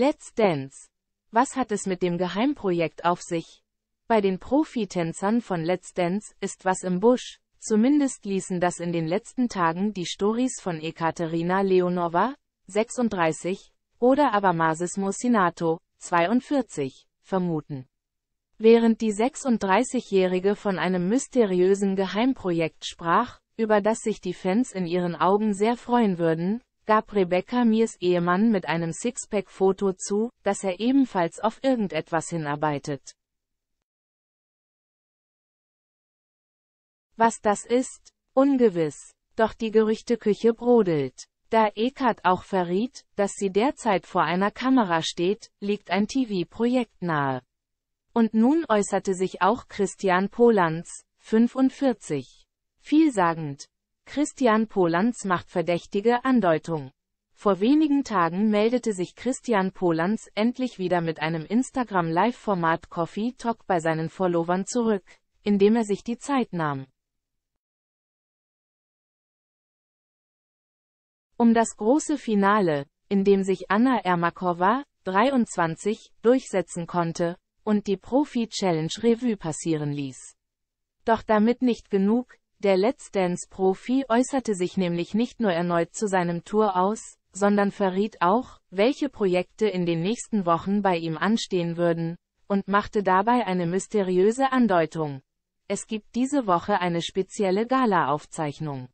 Let's Dance. Was hat es mit dem Geheimprojekt auf sich? Bei den Profitänzern von Let's Dance ist was im Busch. Zumindest ließen das in den letzten Tagen die Stories von Ekaterina Leonova, 36, oder aber Masis Mosinato, 42, vermuten. Während die 36-Jährige von einem mysteriösen Geheimprojekt sprach, über das sich die Fans in ihren Augen sehr freuen würden, gab Rebecca Mirs Ehemann mit einem Sixpack-Foto zu, dass er ebenfalls auf irgendetwas hinarbeitet. Was das ist? Ungewiss. Doch die Gerüchteküche brodelt. Da Eckart auch verriet, dass sie derzeit vor einer Kamera steht, liegt ein TV-Projekt nahe. Und nun äußerte sich auch Christian Polanz, 45. Vielsagend, Christian Polans macht verdächtige Andeutung. Vor wenigen Tagen meldete sich Christian Polans endlich wieder mit einem Instagram-Live-Format Coffee Talk bei seinen Followern zurück, indem er sich die Zeit nahm. Um das große Finale, in dem sich Anna Ermakova, 23, durchsetzen konnte, und die Profi-Challenge Revue passieren ließ. Doch damit nicht genug, der Let's Dance-Profi äußerte sich nämlich nicht nur erneut zu seinem Tour aus, sondern verriet auch, welche Projekte in den nächsten Wochen bei ihm anstehen würden, und machte dabei eine mysteriöse Andeutung. Es gibt diese Woche eine spezielle Gala-Aufzeichnung.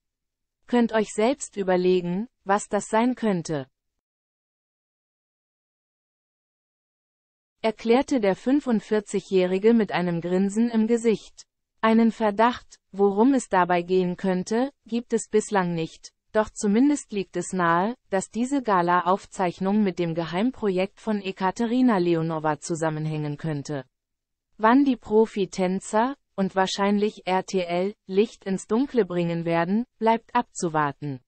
Könnt euch selbst überlegen, was das sein könnte. erklärte der 45-Jährige mit einem Grinsen im Gesicht. Einen Verdacht, worum es dabei gehen könnte, gibt es bislang nicht, doch zumindest liegt es nahe, dass diese Gala-Aufzeichnung mit dem Geheimprojekt von Ekaterina Leonova zusammenhängen könnte. Wann die Profi-Tänzer, und wahrscheinlich RTL, Licht ins Dunkle bringen werden, bleibt abzuwarten.